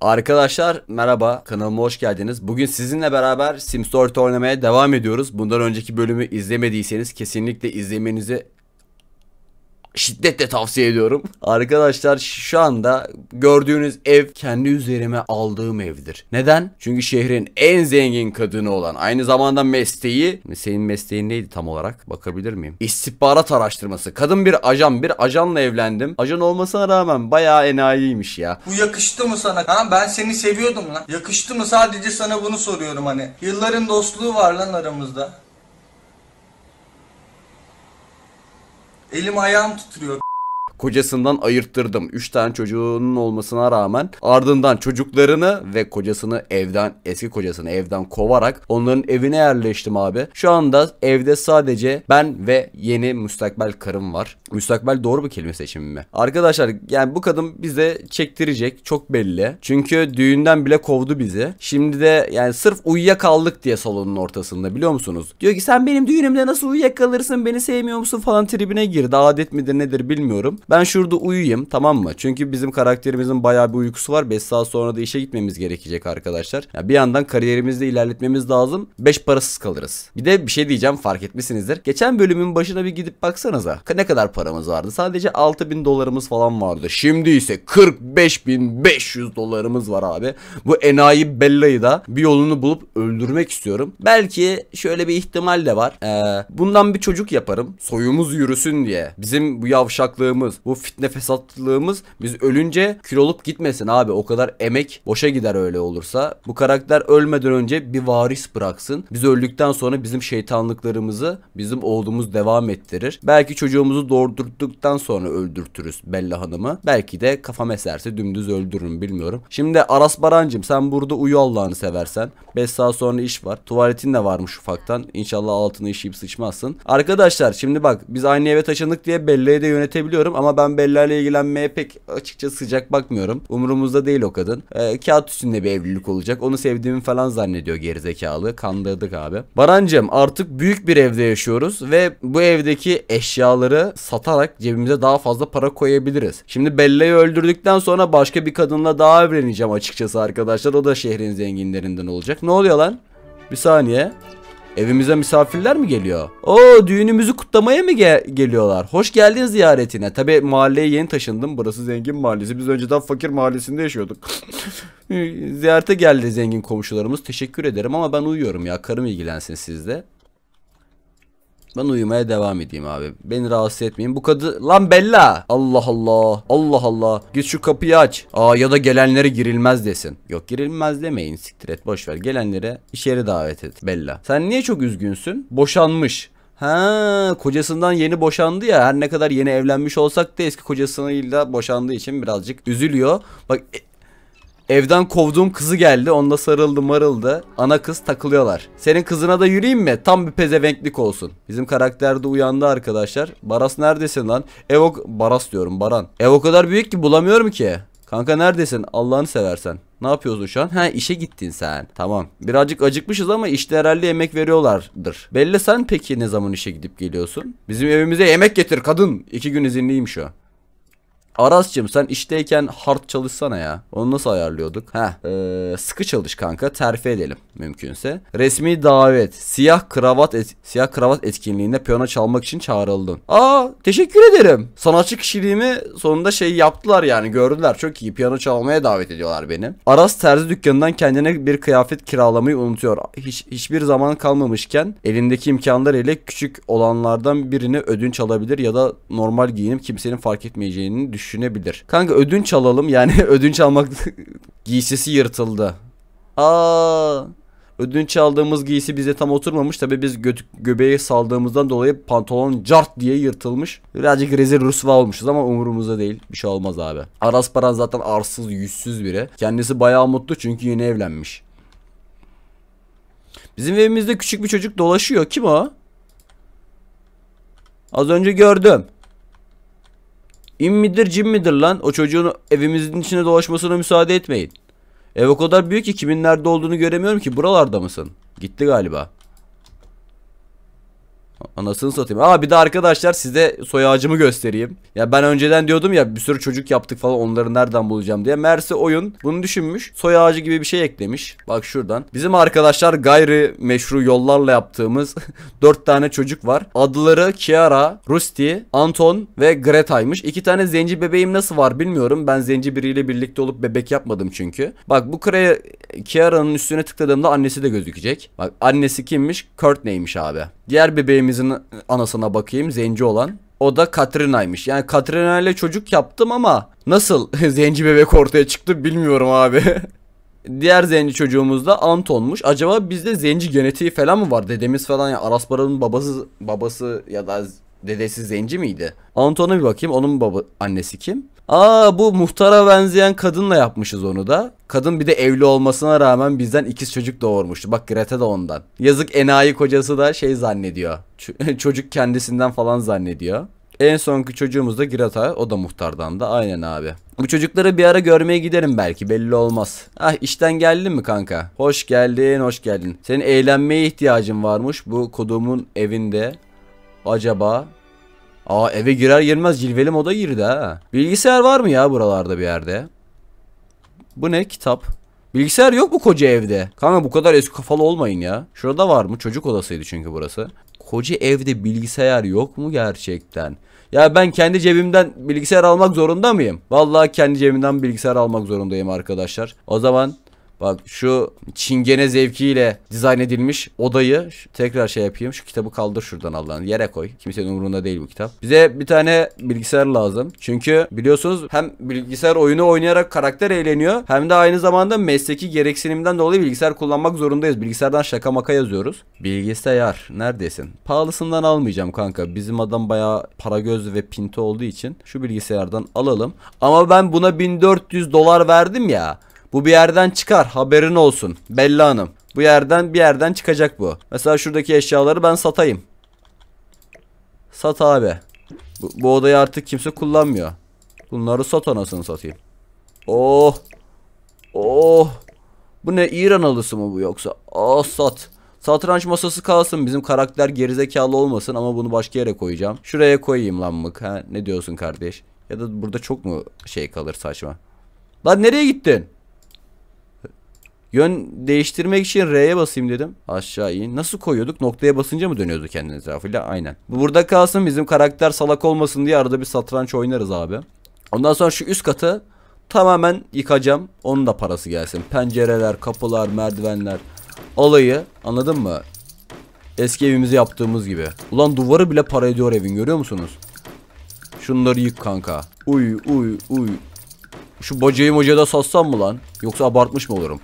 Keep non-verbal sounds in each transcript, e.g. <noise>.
Arkadaşlar merhaba kanalıma hoş geldiniz. Bugün sizinle beraber Sim Story oynamaya devam ediyoruz. Bundan önceki bölümü izlemediyseniz kesinlikle izlemenizi şiddetle tavsiye ediyorum. Arkadaşlar şu anda gördüğünüz ev kendi üzerime aldığım evdir. Neden? Çünkü şehrin en zengin kadını olan aynı zamanda mesleği senin mesleğin neydi tam olarak? Bakabilir miyim? İstihbarat araştırması. Kadın bir ajan. Bir ajanla evlendim. Ajan olmasına rağmen bayağı enayiymiş ya. Bu yakıştı mı sana? Ha ben seni seviyordum lan. Yakıştı mı? Sadece sana bunu soruyorum hani. Yılların dostluğu var lan aramızda. Elim ayağım titriyor kocasından ayırttırdım. 3 tane çocuğunun olmasına rağmen ardından çocuklarını ve kocasını evden eski kocasını evden kovarak onların evine yerleştim abi. Şu anda evde sadece ben ve yeni müstakbel karım var. Müstakbel doğru bir kelime seçimi mi? Arkadaşlar yani bu kadın bize çektirecek çok belli. Çünkü düğünden bile kovdu bizi. Şimdi de yani sırf uyuyakaldık diye salonun ortasında biliyor musunuz? Diyor ki sen benim düğünümde nasıl uyuyakalırsın beni sevmiyor musun falan tribine girdi. Adet midir nedir bilmiyorum. Ben şurada uyuyayım tamam mı? Çünkü bizim karakterimizin bayağı bir uykusu var. 5 saat sonra da işe gitmemiz gerekecek arkadaşlar. Ya bir yandan kariyerimizi ilerletmemiz lazım. 5 parasız kalırız. Bir de bir şey diyeceğim fark etmişsinizdir. Geçen bölümün başına bir gidip baksanıza. Ne kadar paramız vardı? Sadece 6000 dolarımız falan vardı. Şimdi ise 45500 dolarımız var abi. Bu enayi Bella'yı da bir yolunu bulup öldürmek istiyorum. Belki şöyle bir ihtimal de var. Ee, bundan bir çocuk yaparım. Soyumuz yürüsün diye. Bizim bu yavşaklığımız, bu fitne fesatlığımız biz ölünce kül olup gitmesin abi. O kadar emek boşa gider öyle olursa. Bu karakter ölmeden önce bir varis bıraksın. Biz öldükten sonra bizim şeytanlıklarımızı bizim oğlumuz devam ettirir. Belki çocuğumuzu doğurduktan sonra öldürtürüz Bella Hanım'ı. Belki de kafam eserse dümdüz öldürürüm bilmiyorum. Şimdi Aras Barancım sen burada uyu Allah'ını seversen. 5 saat sonra iş var. Tuvaletin de varmış ufaktan. İnşallah altını işeyip sıçmazsın. Arkadaşlar şimdi bak biz aynı eve taşındık diye Bella'yı da yönetebiliyorum ama ama ben Bella'yla ilgilenmeye pek açıkça sıcak bakmıyorum. Umurumuzda değil o kadın. Ee, kağıt üstünde bir evlilik olacak. Onu sevdiğimi falan zannediyor gerizekalı. Kandırdık abi. Barancım artık büyük bir evde yaşıyoruz ve bu evdeki eşyaları satarak cebimize daha fazla para koyabiliriz. Şimdi Bella'yı öldürdükten sonra başka bir kadınla daha evleneceğim açıkçası arkadaşlar. O da şehrin zenginlerinden olacak. Ne oluyor lan? Bir saniye. Evimize misafirler mi geliyor? Oo düğünümüzü kutlamaya mı gel geliyorlar? Hoş geldin ziyaretine. Tabi mahalleye yeni taşındım. Burası zengin mahallesi. Biz önceden fakir mahallesinde yaşıyorduk. <laughs> Ziyarete geldi zengin komşularımız. Teşekkür ederim ama ben uyuyorum ya. Karım ilgilensin sizde. Ben uyumaya devam edeyim abi. Beni rahatsız etmeyin. Bu kadı... Lan Bella! Allah Allah. Allah Allah. Git şu kapıyı aç. Aa ya da gelenlere girilmez desin. Yok girilmez demeyin. Siktir et. Boşver. Gelenlere içeri davet et. Bella. Sen niye çok üzgünsün? Boşanmış. Ha, kocasından yeni boşandı ya. Her ne kadar yeni evlenmiş olsak da eski kocasıyla boşandığı için birazcık üzülüyor. Bak e, Evden kovduğum kızı geldi. Onunla sarıldı marıldı. Ana kız takılıyorlar. Senin kızına da yürüyeyim mi? Tam bir pezevenklik olsun. Bizim karakter de uyandı arkadaşlar. Baras neredesin lan? Ev o... Baras diyorum Baran. Ev o kadar büyük ki bulamıyorum ki. Kanka neredesin? Allah'ını seversen. Ne yapıyorsun şu an? Ha işe gittin sen. Tamam. Birazcık acıkmışız ama işte herhalde yemek veriyorlardır. Belli sen peki ne zaman işe gidip geliyorsun? Bizim evimize yemek getir kadın. İki gün izinliyim şu. Aras'cığım sen işteyken hard çalışsana ya. Onu nasıl ayarlıyorduk? Heh. Ee, sıkı çalış kanka. Terfi edelim mümkünse. Resmi davet. Siyah kravat et siyah kravat etkinliğinde piyano çalmak için çağrıldın. Aa teşekkür ederim. Sanatçı kişiliğimi sonunda şey yaptılar yani gördüler. Çok iyi piyano çalmaya davet ediyorlar beni. Aras terzi dükkanından kendine bir kıyafet kiralamayı unutuyor. Hiç, hiçbir zaman kalmamışken elindeki imkanlar ile küçük olanlardan birini ödünç alabilir ya da normal giyinip kimsenin fark etmeyeceğini düşün düşünebilir. Kanka ödünç alalım yani <laughs> ödünç almak <laughs> giysisi yırtıldı. Aa ödünç aldığımız giysi bize tam oturmamış. Tabi biz gö göbeği saldığımızdan dolayı pantolon cart diye yırtılmış. Birazcık rezil rusva olmuşuz ama umurumuzda değil. Bir şey olmaz abi. Aras Paran zaten arsız yüzsüz biri. Kendisi bayağı mutlu çünkü yeni evlenmiş. Bizim evimizde küçük bir çocuk dolaşıyor. Kim o? Az önce gördüm. İm midir cin midir lan? O çocuğun evimizin içine dolaşmasına müsaade etmeyin. Ev o kadar büyük ki kimin nerede olduğunu göremiyorum ki. Buralarda mısın? Gitti galiba. Anasını satayım. Aa bir de arkadaşlar size soy ağacımı göstereyim. Ya ben önceden diyordum ya bir sürü çocuk yaptık falan onları nereden bulacağım diye. Mersi oyun bunu düşünmüş. Soy ağacı gibi bir şey eklemiş. Bak şuradan. Bizim arkadaşlar gayri meşru yollarla yaptığımız 4 <laughs> tane çocuk var. Adları Kiara, Rusty, Anton ve Greta'ymış. 2 tane zenci bebeğim nasıl var bilmiyorum. Ben zenci biriyle birlikte olup bebek yapmadım çünkü. Bak bu kreye Kiara'nın üstüne tıkladığımda annesi de gözükecek. Bak annesi kimmiş? Courtney'miş abi. Diğer bebeğimizin anasına bakayım zenci olan. O da Katrina'ymış. Yani Katrina ile çocuk yaptım ama nasıl <laughs> zenci bebek ortaya çıktı bilmiyorum abi. <laughs> Diğer zenci çocuğumuz da Anton'muş. Acaba bizde zenci genetiği falan mı var? Dedemiz falan ya yani Aras babası babası ya da dedesi zenci miydi? Anton'a bir bakayım. Onun baba annesi kim? Aa bu muhtara benzeyen kadınla yapmışız onu da. Kadın bir de evli olmasına rağmen bizden ikiz çocuk doğurmuştu. Bak Greta da ondan. Yazık enayi kocası da şey zannediyor. <laughs> çocuk kendisinden falan zannediyor. En sonki çocuğumuz da Greta. O da muhtardan da. Aynen abi. Bu çocukları bir ara görmeye giderim belki. Belli olmaz. Ah işten geldin mi kanka? Hoş geldin, hoş geldin. Senin eğlenmeye ihtiyacın varmış. Bu kodumun evinde. Acaba Aa eve girer girmez cilveli moda girdi ha. Bilgisayar var mı ya buralarda bir yerde? Bu ne kitap? Bilgisayar yok mu koca evde? Kanka bu kadar eski kafalı olmayın ya. Şurada var mı? Çocuk odasıydı çünkü burası. Koca evde bilgisayar yok mu gerçekten? Ya ben kendi cebimden bilgisayar almak zorunda mıyım? Vallahi kendi cebimden bilgisayar almak zorundayım arkadaşlar. O zaman Bak şu çingene zevkiyle dizayn edilmiş odayı tekrar şey yapayım. Şu kitabı kaldır şuradan Allah'ın yere koy. Kimsenin umurunda değil bu kitap. Bize bir tane bilgisayar lazım. Çünkü biliyorsunuz hem bilgisayar oyunu oynayarak karakter eğleniyor hem de aynı zamanda mesleki gereksinimden dolayı bilgisayar kullanmak zorundayız. Bilgisayardan şaka maka yazıyoruz. Bilgisayar neredesin? Pahalısından almayacağım kanka. Bizim adam bayağı para göz ve pinti olduğu için şu bilgisayardan alalım. Ama ben buna 1400 dolar verdim ya. Bu bir yerden çıkar haberin olsun. Bella hanım. Bu yerden bir yerden çıkacak bu. Mesela şuradaki eşyaları ben satayım. Sat abi. Bu, bu odayı artık kimse kullanmıyor. Bunları sat anasını satayım. Oh. Oh. Bu ne İran alısı mı bu yoksa? Ah sat. Satranç masası kalsın bizim karakter gerizekalı olmasın ama bunu başka yere koyacağım. Şuraya koyayım lan mık. Ha, ne diyorsun kardeş? Ya da burada çok mu şey kalır saçma? Lan nereye gittin? Yön değiştirmek için R'ye basayım dedim. Aşağı in. Nasıl koyuyorduk? Noktaya basınca mı dönüyordu kendi etrafıyla? Aynen. burada kalsın bizim karakter salak olmasın diye arada bir satranç oynarız abi. Ondan sonra şu üst katı tamamen yıkacağım. Onun da parası gelsin. Pencereler, kapılar, merdivenler. Alayı anladın mı? Eski evimizi yaptığımız gibi. Ulan duvarı bile para ediyor evin görüyor musunuz? Şunları yık kanka. Uy uy uy. Şu bacayı da satsam mı lan? Yoksa abartmış mı olurum?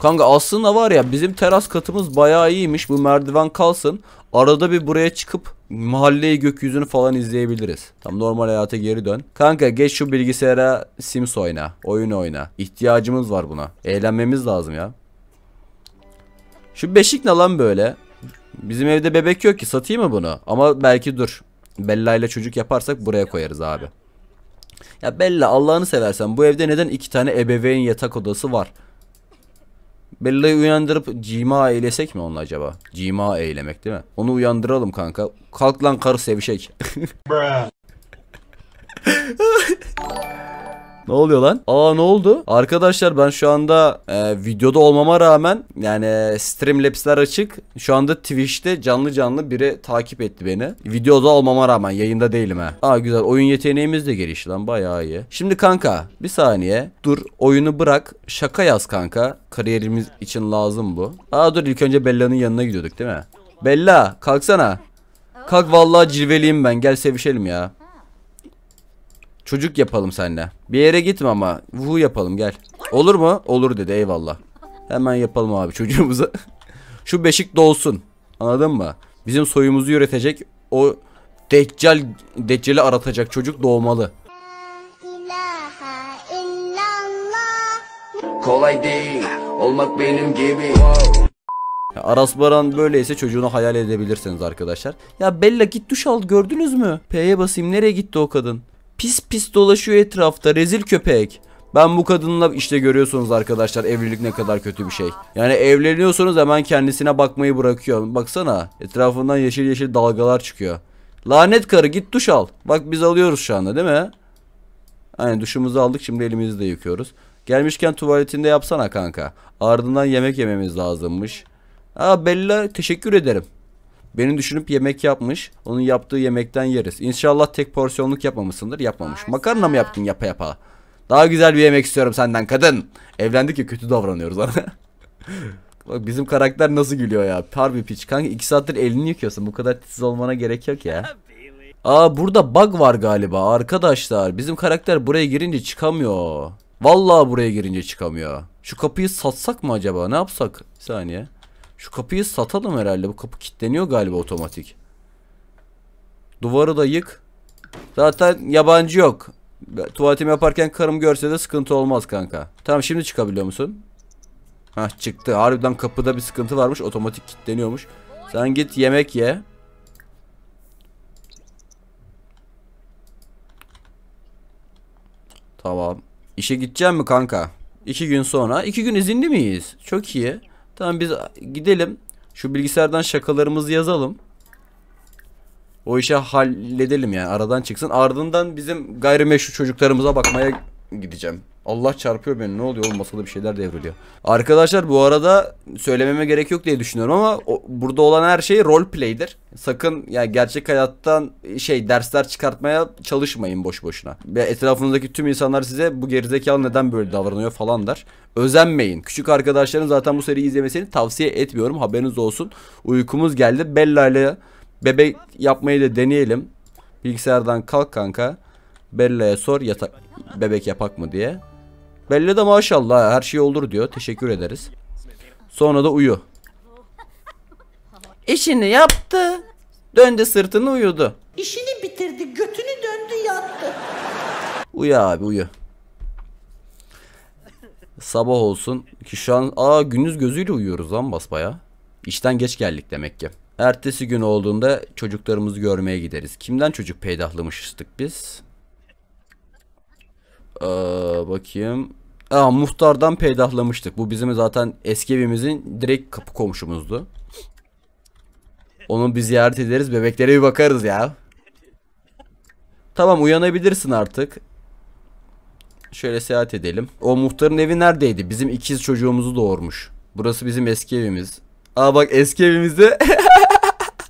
Kanka aslında var ya bizim teras katımız bayağı iyiymiş. Bu merdiven kalsın. Arada bir buraya çıkıp mahalleyi gökyüzünü falan izleyebiliriz. Tam normal hayata geri dön. Kanka geç şu bilgisayara Sims oyna. Oyun oyna. İhtiyacımız var buna. Eğlenmemiz lazım ya. Şu beşik ne lan böyle? Bizim evde bebek yok ki satayım mı bunu? Ama belki dur. Bella ile çocuk yaparsak buraya koyarız abi. Ya Bella Allah'ını seversen bu evde neden iki tane ebeveyn yatak odası var? Bella'yı uyandırıp cima eylesek mi onu acaba? Cima eylemek değil mi? Onu uyandıralım kanka. Kalk lan karı sevişek. <laughs> ne oluyor lan? Aa ne oldu? Arkadaşlar ben şu anda e, videoda olmama rağmen yani e, Streamlabs'ler açık. Şu anda Twitch'te canlı canlı biri takip etti beni. Videoda olmama rağmen yayında değilim ha. Aa güzel oyun yeteneğimiz de gelişti lan bayağı iyi. Şimdi kanka bir saniye. Dur oyunu bırak. Şaka yaz kanka. Kariyerimiz için lazım bu. Aa dur ilk önce Bella'nın yanına gidiyorduk değil mi? Bella kalksana. Kalk vallahi cilveliyim ben. Gel sevişelim ya. Çocuk yapalım seninle. Bir yere gitme ama. Vuhu yapalım gel. Olur mu? Olur dedi eyvallah. Hemen yapalım abi çocuğumuza. <laughs> Şu beşik dolsun. Anladın mı? Bizim soyumuzu yöretecek o deccal deccali aratacak çocuk doğmalı. Kolay değil olmak benim gibi. Aras Baran böyleyse çocuğunu hayal edebilirsiniz arkadaşlar. Ya Bella git duş al gördünüz mü? P'ye basayım nereye gitti o kadın? Pis pis dolaşıyor etrafta rezil köpek. Ben bu kadınla işte görüyorsunuz arkadaşlar evlilik ne kadar kötü bir şey. Yani evleniyorsunuz hemen kendisine bakmayı bırakıyor. Baksana etrafından yeşil yeşil dalgalar çıkıyor. Lanet karı git duş al. Bak biz alıyoruz şu anda değil mi? Aynen duşumuzu aldık şimdi elimizi de yıkıyoruz. Gelmişken tuvaletinde yapsana kanka. Ardından yemek yememiz lazımmış. Aa Bella teşekkür ederim. Beni düşünüp yemek yapmış. Onun yaptığı yemekten yeriz. İnşallah tek porsiyonluk yapmamışsındır. Yapmamış. Varsa. Makarna mı yaptın yapa yapa? Daha güzel bir yemek istiyorum senden kadın. Evlendik ya kötü davranıyoruz ona. <laughs> Bak bizim karakter nasıl gülüyor ya. Harbi piç. Kanka 2 saattir elini yıkıyorsun. Bu kadar titiz olmana gerek yok ya. Aa burada bug var galiba arkadaşlar. Bizim karakter buraya girince çıkamıyor. Vallahi buraya girince çıkamıyor. Şu kapıyı satsak mı acaba? Ne yapsak? Bir saniye. Şu kapıyı satalım herhalde. Bu kapı kilitleniyor galiba otomatik. Duvarı da yık. Zaten yabancı yok. Tuvaletimi yaparken karım görse de sıkıntı olmaz kanka. Tamam şimdi çıkabiliyor musun? Hah çıktı. Harbiden kapıda bir sıkıntı varmış. Otomatik kilitleniyormuş. Sen git yemek ye. Tamam. İşe gideceğim mi kanka? İki gün sonra. İki gün izinli miyiz? Çok iyi. Tamam biz gidelim. Şu bilgisayardan şakalarımızı yazalım. O işe halledelim yani aradan çıksın. Ardından bizim gayrimeşru çocuklarımıza bakmaya gideceğim. Allah çarpıyor beni ne oluyor oğlum masada bir şeyler devriliyor. Arkadaşlar bu arada söylememe gerek yok diye düşünüyorum ama o, burada olan her şey role play'dir. Sakın ya yani gerçek hayattan şey dersler çıkartmaya çalışmayın boş boşuna. Ve etrafınızdaki tüm insanlar size bu gerizekalı neden böyle davranıyor falan der. Özenmeyin. Küçük arkadaşların zaten bu seriyi izlemesini tavsiye etmiyorum. Haberiniz olsun. Uykumuz geldi. Bella ile bebek yapmayı da deneyelim. Bilgisayardan kalk kanka. Bella'ya sor yatak bebek yapak mı diye. Belli de maşallah her şey olur diyor. Teşekkür ederiz. Sonra da uyu. İşini yaptı. Döndü sırtını uyudu. İşini bitirdi. Götünü döndü yattı. Uyu abi uyu. Sabah olsun ki şu an aa gündüz gözüyle uyuyoruz lan basbaya. İşten geç geldik demek ki. Ertesi gün olduğunda çocuklarımızı görmeye gideriz. Kimden çocuk peydahlamıştık biz? Ee, bakayım. Aa, muhtardan peydahlamıştık. Bu bizim zaten eski evimizin direkt kapı komşumuzdu. Onu bir ziyaret ederiz. Bebeklere bir bakarız ya. Tamam uyanabilirsin artık. Şöyle seyahat edelim. O muhtarın evi neredeydi? Bizim ikiz çocuğumuzu doğurmuş. Burası bizim eski evimiz. Aa bak eski evimizde <laughs>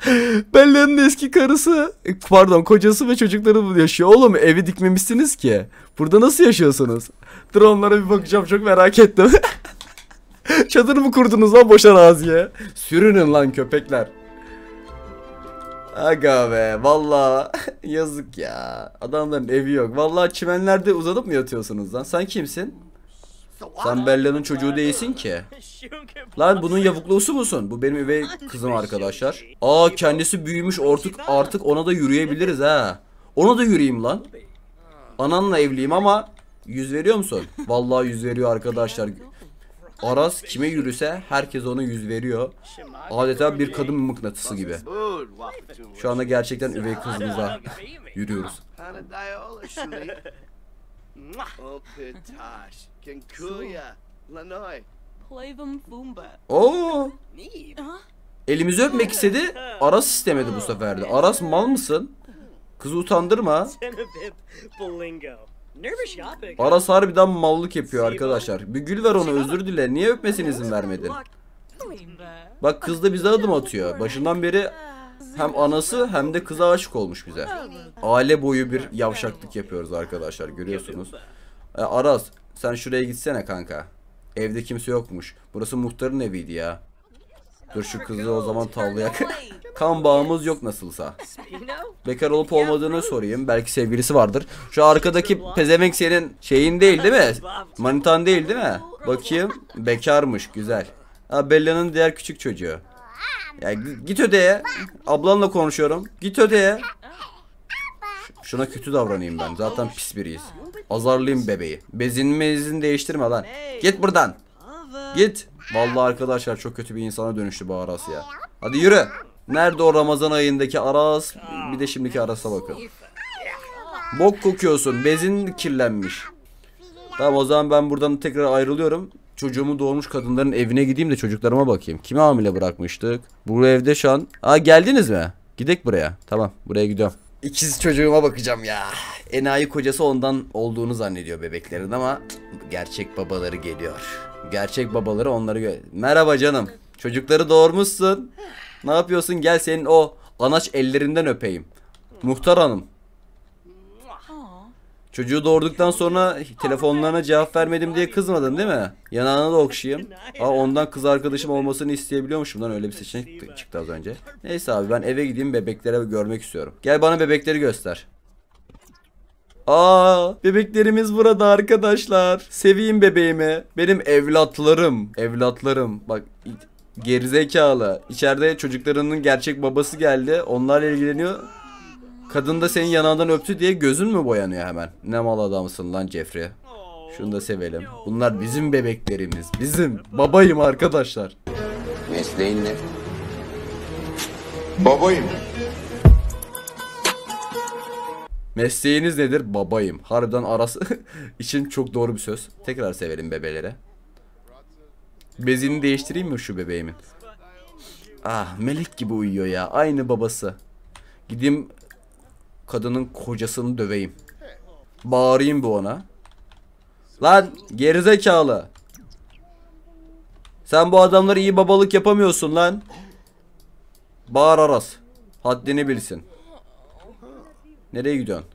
<laughs> Bella'nın eski karısı e, pardon kocası ve çocukları bunu yaşıyor. Oğlum evi dikmemişsiniz ki. Burada nasıl yaşıyorsunuz? Dur bir bakacağım çok merak ettim. <laughs> Çadır mı kurdunuz lan boşa raziye? Sürünün lan köpekler. Aga be valla <laughs> yazık ya. Adamların evi yok. Valla çimenlerde uzanıp mı yatıyorsunuz lan? Sen kimsin? Sen Bella'nın çocuğu değilsin ki. Lan bunun yavuklusu musun? Bu benim üvey kızım arkadaşlar. Aa kendisi büyümüş artık artık ona da yürüyebiliriz ha. Ona da yürüyeyim lan. Ananla evliyim ama yüz veriyor musun? Vallahi yüz veriyor arkadaşlar. Aras kime yürüse herkes ona yüz veriyor. Adeta bir kadın mıknatısı gibi. Şu anda gerçekten üvey kızımıza yürüyoruz. Opetash, Kenkuya, Lanoy. Play Plavum Fumba. Oo. Elimizi öpmek istedi. Aras istemedi bu sefer de. Aras mal mısın? Kızı utandırma. Aras harbiden mallık yapıyor arkadaşlar. Bir gül ver ona özür dile. Niye öpmesine izin vermedin? Bak kız da bize adım atıyor. Başından beri hem anası hem de kıza aşık olmuş bize. Aile boyu bir yavşaklık yapıyoruz arkadaşlar görüyorsunuz. E, Aras sen şuraya gitsene kanka. Evde kimse yokmuş. Burası muhtarın eviydi ya. Dur şu kızı o zaman tavlayak. <laughs> kan bağımız yok nasılsa. Bekar olup olmadığını sorayım. Belki sevgilisi vardır. Şu arkadaki pezevenk senin şeyin değil değil mi? Manitan değil değil mi? Bakayım. Bekarmış. Güzel. Bella'nın diğer küçük çocuğu. Ya git ödeye. Ablanla konuşuyorum. Git ödeye. Şuna kötü davranayım ben. Zaten pis biriyiz. Azarlayayım bebeği. Bezin izin değiştirme lan. Git buradan. Git. Vallahi arkadaşlar çok kötü bir insana dönüştü bu Aras ya. Hadi yürü. Nerede o Ramazan ayındaki Aras? Bir de şimdiki Aras'a bakın. Bok kokuyorsun. Bezin kirlenmiş. Tamam o zaman ben buradan tekrar ayrılıyorum. Çocuğumu doğurmuş kadınların evine gideyim de çocuklarıma bakayım. Kime hamile bırakmıştık? Bu evde şu an. Aa geldiniz mi? Gidek buraya. Tamam buraya gidiyorum. İkiz çocuğuma bakacağım ya. Enayi kocası ondan olduğunu zannediyor bebeklerin ama gerçek babaları geliyor. Gerçek babaları onları gö Merhaba canım. Çocukları doğurmuşsun. Ne yapıyorsun? Gel senin o anaç ellerinden öpeyim. Muhtar hanım. Çocuğu doğurduktan sonra telefonlarına cevap vermedim diye kızmadın değil mi? Yanağına da okşayayım. Aa ondan kız arkadaşım olmasını isteyebiliyormuşum lan öyle bir seçenek çıktı az önce. Neyse abi ben eve gideyim bebeklere görmek istiyorum. Gel bana bebekleri göster. Aa bebeklerimiz burada arkadaşlar. Seveyim bebeğimi. Benim evlatlarım. Evlatlarım. Bak gerizekalı. İçeride çocuklarının gerçek babası geldi. Onlarla ilgileniyor. Kadın da senin yanağından öptü diye gözün mü boyanıyor hemen? Ne mal adamsın lan Jeffrey. Şunu da sevelim. Bunlar bizim bebeklerimiz. Bizim. Babayım arkadaşlar. Mesleğin ne? Babayım. Mesleğiniz nedir? Babayım. Harbiden arası <laughs> için çok doğru bir söz. Tekrar severim bebelere. Bezini değiştireyim mi şu bebeğimin? Ah melek gibi uyuyor ya. Aynı babası. Gideyim kadının kocasını döveyim. Bağırayım bu ona. Lan gerizekalı. Sen bu adamlara iyi babalık yapamıyorsun lan. Bağır Aras. Haddini bilsin. Nereye gidiyorsun?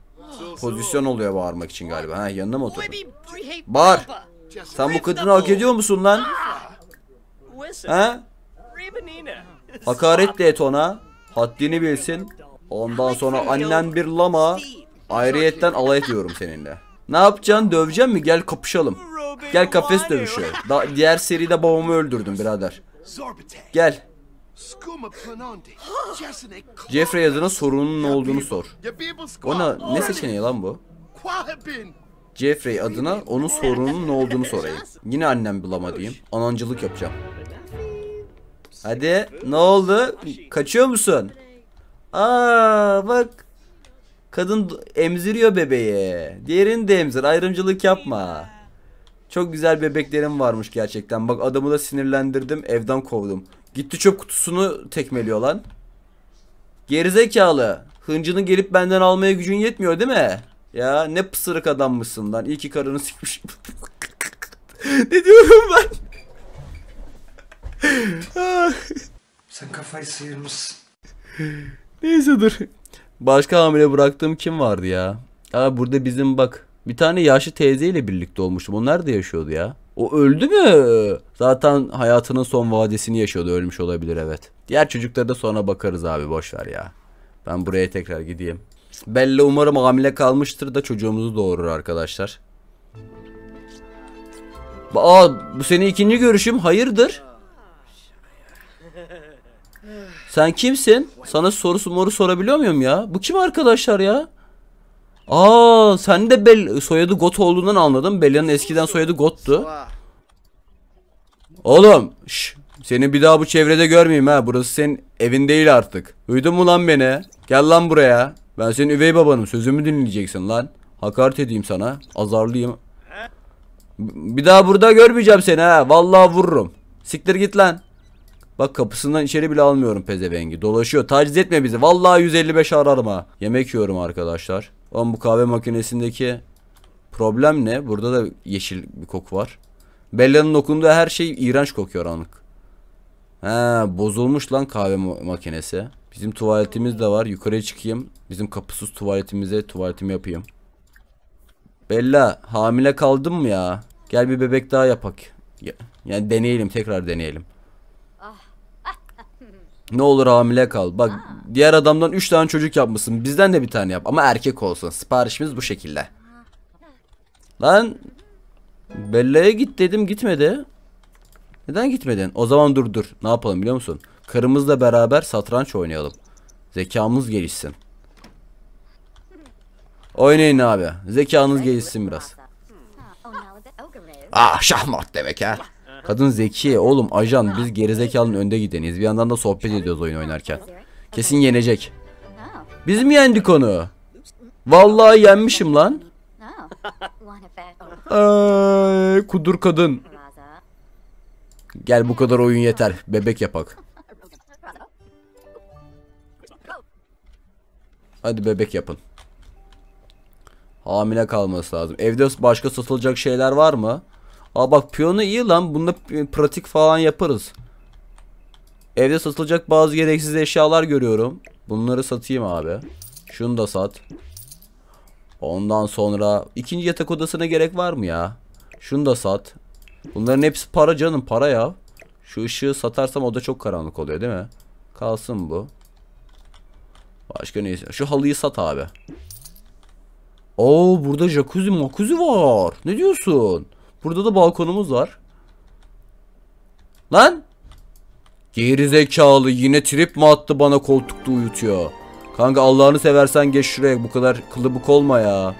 Pozisyon oluyor bağırmak için galiba. Ha yanına mı oturdun? Bağır. Sen bu kadını hak ediyor musun lan? Ha? Hakaret de et ona. Haddini bilsin. Ondan sonra annen bir lama. Ayrıyetten alay ediyorum seninle. Ne yapacaksın? Döveceksin mi? Gel kapışalım. Gel kafes dövüşü. Da diğer seride babamı öldürdüm birader. Gel. Jeffrey adına sorunun ne olduğunu sor. Ona ne seçeneği lan bu? Jeffrey adına onun sorunun ne olduğunu sorayım. Yine annem bulama diyeyim. Anancılık yapacağım. Hadi ne oldu? Kaçıyor musun? Aa bak. Kadın emziriyor bebeği. Diğerini de emzir. Ayrımcılık yapma. Çok güzel bebeklerim varmış gerçekten. Bak adamı da sinirlendirdim. Evden kovdum. Gitti çöp kutusunu tekmeliyor lan. Gerizekalı. Hıncını gelip benden almaya gücün yetmiyor değil mi? Ya ne pısırık adammışsın lan. İyi ki karını sikmişim. <laughs> ne diyorum ben? Sen kafayı sıyırmışsın. <laughs> Neyse dur. Başka hamile bıraktığım kim vardı ya? Aa burada bizim bak. Bir tane yaşlı teyzeyle birlikte olmuştum. O nerede yaşıyordu ya? O öldü mü? Zaten hayatının son vadesini yaşıyordu. Ölmüş olabilir evet. Diğer çocuklara da sonra bakarız abi boş ver ya. Ben buraya tekrar gideyim. Belli umarım hamile kalmıştır da çocuğumuzu doğurur arkadaşlar. Aa bu seni ikinci görüşüm hayırdır? Sen kimsin? Sana sorusu moru sorabiliyor muyum ya? Bu kim arkadaşlar ya? Aa sen de Bel soyadı Got olduğundan anladım. Bella'nın eskiden soyadı Got'tu. Oğlum şş, seni bir daha bu çevrede görmeyeyim ha. Burası senin evin değil artık. Duydun mu lan beni? Gel lan buraya. Ben senin üvey babanım. Sözümü dinleyeceksin lan. Hakaret edeyim sana. Azarlıyım. Bir daha burada görmeyeceğim seni ha. Vallahi vururum. Siktir git lan. Bak kapısından içeri bile almıyorum pezevengi. Dolaşıyor. Taciz etme bizi. Vallahi 155 ararım ha. Yemek yiyorum arkadaşlar. Oğlum bu kahve makinesindeki problem ne? Burada da yeşil bir koku var. Bella'nın dokunduğu her şey iğrenç kokuyor anlık. He bozulmuş lan kahve makinesi. Bizim tuvaletimiz de var. Yukarıya çıkayım. Bizim kapısız tuvaletimize tuvaletimi yapayım. Bella hamile kaldım mı ya? Gel bir bebek daha yapak. Yani deneyelim tekrar deneyelim. Ne olur hamile kal. Bak Aa. diğer adamdan 3 tane çocuk yapmışsın. Bizden de bir tane yap ama erkek olsun. Siparişimiz bu şekilde. Lan Bella'ya git dedim gitmedi. Neden gitmedin? O zaman dur dur. Ne yapalım biliyor musun? Karımızla beraber satranç oynayalım. Zekamız gelişsin. Oynayın abi. Zekanız gelişsin biraz. Ah şahmat demek ha. Kadın zeki, oğlum ajan biz gerizekalının önde gideniz. Bir yandan da sohbet ediyoruz oyun oynarken. Kesin yenecek. Biz mi yendik onu? Vallahi yenmişim lan. Ay, kudur kadın. Gel bu kadar oyun yeter. Bebek yapak. Hadi bebek yapın. Hamile kalması lazım. Evde başka satılacak şeyler var mı? Aa bak piyonu iyi lan. Bunda pratik falan yaparız. Evde satılacak bazı gereksiz eşyalar görüyorum. Bunları satayım abi. Şunu da sat. Ondan sonra ikinci yatak odasına gerek var mı ya? Şunu da sat. Bunların hepsi para canım para ya. Şu ışığı satarsam oda çok karanlık oluyor değil mi? Kalsın bu. Başka neyse. Şu halıyı sat abi. Oo burada jacuzzi makuzi var. Ne diyorsun? Burada da balkonumuz var. Lan! Geri zekalı yine trip mi attı bana koltukta uyutuyor. Kanka Allah'ını seversen geç şuraya bu kadar kılıbık olma ya.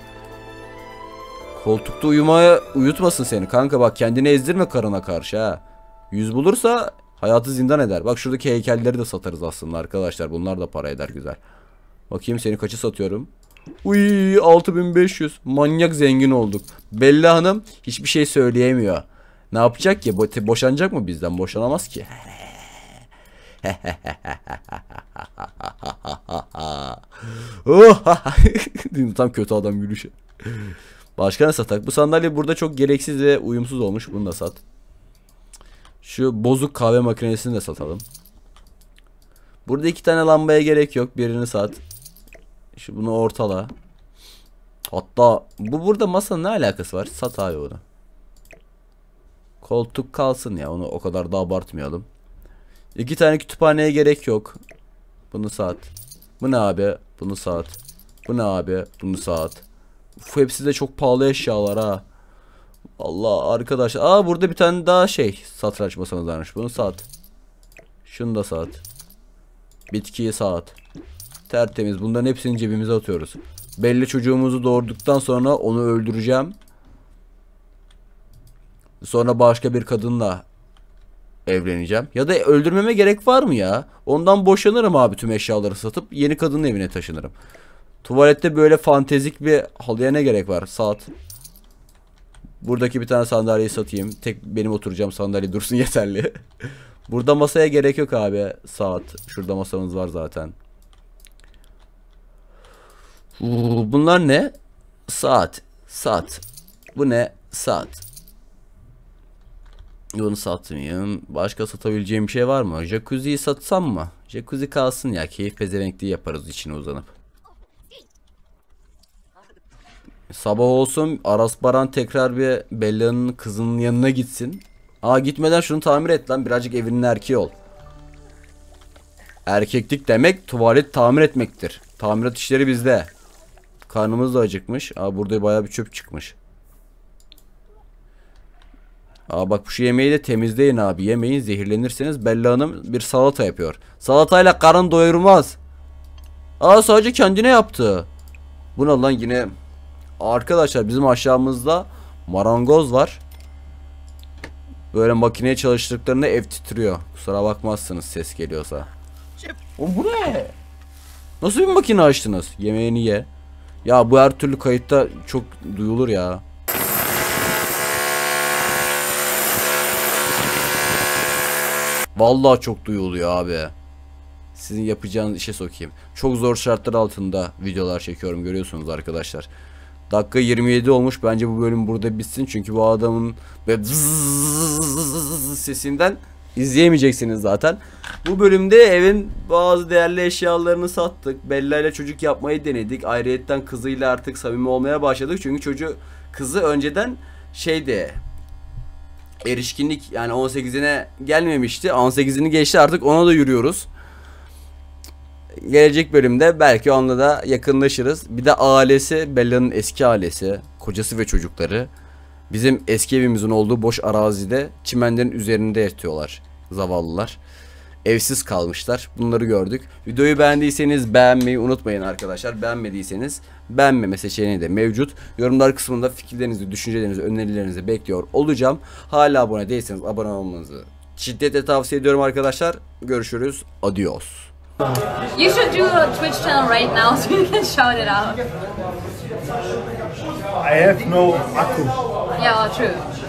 Koltukta uyumaya uyutmasın seni kanka bak kendini ezdirme karına karşı ha. Yüz bulursa hayatı zindan eder. Bak şuradaki heykelleri de satarız aslında arkadaşlar bunlar da para eder güzel. Bakayım seni kaçı satıyorum? Uy 6500. Manyak zengin olduk. Bella Hanım hiçbir şey söyleyemiyor. Ne yapacak ki? Bo boşanacak mı bizden? Boşanamaz ki. <laughs> Tam kötü adam gülüşü. Başka ne satak? Bu sandalye burada çok gereksiz ve uyumsuz olmuş. Bunu da sat. Şu bozuk kahve makinesini de satalım. Burada iki tane lambaya gerek yok. Birini sat. Şu bunu ortala. Hatta bu burada masanın ne alakası var? Sat abi onu. Koltuk kalsın ya. Onu o kadar da abartmayalım. İki tane kütüphaneye gerek yok. Bunu sat. Bu ne abi? Bunu sat. Bu ne abi? Bunu sat. Uf, hepsi de çok pahalı eşyalar ha. Allah arkadaş. Aa burada bir tane daha şey. Satranç masamız varmış. Bunu sat. Şunu da sat. Bitkiyi sat. Tertemiz. Bunların hepsini cebimize atıyoruz. Belli çocuğumuzu doğurduktan sonra onu öldüreceğim. Sonra başka bir kadınla evleneceğim. Ya da öldürmeme gerek var mı ya? Ondan boşanırım abi tüm eşyaları satıp yeni kadının evine taşınırım. Tuvalette böyle fantezik bir halıya ne gerek var? Saat. Buradaki bir tane sandalyeyi satayım. Tek benim oturacağım sandalye dursun <laughs> yeterli. Burada masaya gerek yok abi. Saat. Şurada masamız var zaten. Bunlar ne? Saat. Saat. Bu ne? Saat. Bunu satmayayım. Başka satabileceğim bir şey var mı? Jacuzzi'yi satsam mı? Jacuzzi kalsın ya. Keyif pezevenkliği yaparız içine uzanıp. Sabah olsun Aras Baran tekrar bir Bella'nın kızının yanına gitsin. Aa gitmeden şunu tamir et lan. Birazcık evinin erkeği ol. Erkeklik demek tuvalet tamir etmektir. Tamirat işleri bizde. Karnımız da acıkmış. Aa burada baya bir çöp çıkmış. Aa bak şu yemeği de temizleyin abi. Yemeyin zehirlenirseniz Bella Hanım bir salata yapıyor. Salatayla karın doyurmaz. Aa sadece kendine yaptı. Bu ne lan yine. Arkadaşlar bizim aşağımızda marangoz var. Böyle makineye çalıştırdıklarında ev titriyor. Kusura bakmazsınız ses geliyorsa. O bu ne? Nasıl bir makine açtınız? Yemeğini ye. Ya bu her türlü kayıtta çok duyulur ya. Vallahi çok duyuluyor abi. Sizin yapacağınız işe sokayım. Çok zor şartlar altında videolar çekiyorum görüyorsunuz arkadaşlar. Dakika 27 olmuş. Bence bu bölüm burada bitsin. Çünkü bu adamın sesinden izleyemeyeceksiniz zaten. Bu bölümde evin bazı değerli eşyalarını sattık. Bella ile çocuk yapmayı denedik. Ayrıyetten kızıyla artık samimi olmaya başladık. Çünkü çocuğu kızı önceden şeydi erişkinlik yani 18'ine gelmemişti. 18'ini geçti artık ona da yürüyoruz. Gelecek bölümde belki onunla da yakınlaşırız. Bir de ailesi Bella'nın eski ailesi, kocası ve çocukları. Bizim eski evimizin olduğu boş arazide çimenlerin üzerinde yatıyorlar zavallılar. Evsiz kalmışlar. Bunları gördük. Videoyu beğendiyseniz beğenmeyi unutmayın arkadaşlar. Beğenmediyseniz beğenmeme seçeneği de mevcut. Yorumlar kısmında fikirlerinizi, düşüncelerinizi, önerilerinizi bekliyor olacağım. Hala abone değilseniz abone olmanızı şiddetle tavsiye ediyorum arkadaşlar. Görüşürüz. Adios. You should do a Twitch channel right now <laughs> so you can shout it out. I have no Akku. Yeah, well, true.